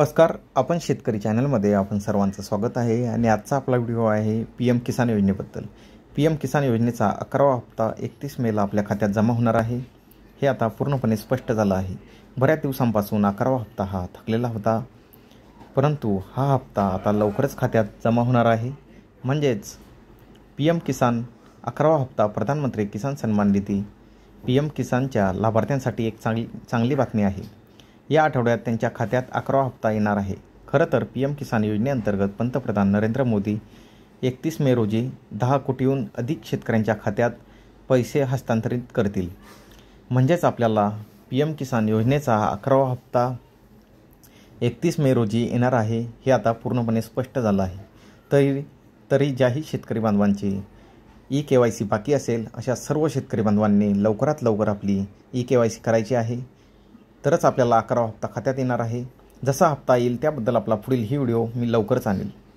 नमस्कार आपण शेतकरी चॅनलमध्ये आपण सर्वांचं स्वागत आहे आणि आजचा आपला व्हिडिओ आहे पी एम किसान योजनेबद्दल पी एम किसान योजनेचा अकरावा हप्ता एकतीस मेला आपल्या खात्यात जमा होणार आहे हे आता पूर्णपणे स्पष्ट झालं आहे बऱ्याच दिवसांपासून अकरावा हप्ता हा थकलेला होता परंतु हा हप्ता आता लवकरच खात्यात जमा होणार आहे म्हणजेच पी एम किसान अकरावा हप्ता प्रधानमंत्री किसान सन्मान निधी पी एम किसानच्या लाभार्थ्यांसाठी एक चांगली चांगली बातमी आहे या आठवड्यात त्यांच्या खात्यात अकरावा हप्ता येणार आहे खरं तर पी एम किसान योजनेअंतर्गत पंतप्रधान नरेंद्र मोदी एकतीस मे रोजी दहा कोटीहून अधिक शेतकऱ्यांच्या खात्यात पैसे हस्तांतरित करतील म्हणजेच आपल्याला पी एम किसान योजनेचा अकरावा हप्ता एकतीस मे रोजी येणार आहे हे आता पूर्णपणे स्पष्ट झालं आहे तरी तरी ज्याही शेतकरी बांधवांची ई के वाय सी बाकी असेल अशा सर्व शेतकरी बांधवांनी लवकरात लवकर आपली ई के वाय सी करायची आहे तरच आपल्याला अकरा हप्ता खात्यात येणार आहे जसा हप्ता येईल त्याबद्दल आपला पुढील ही व्हिडिओ मी लवकरच आणेल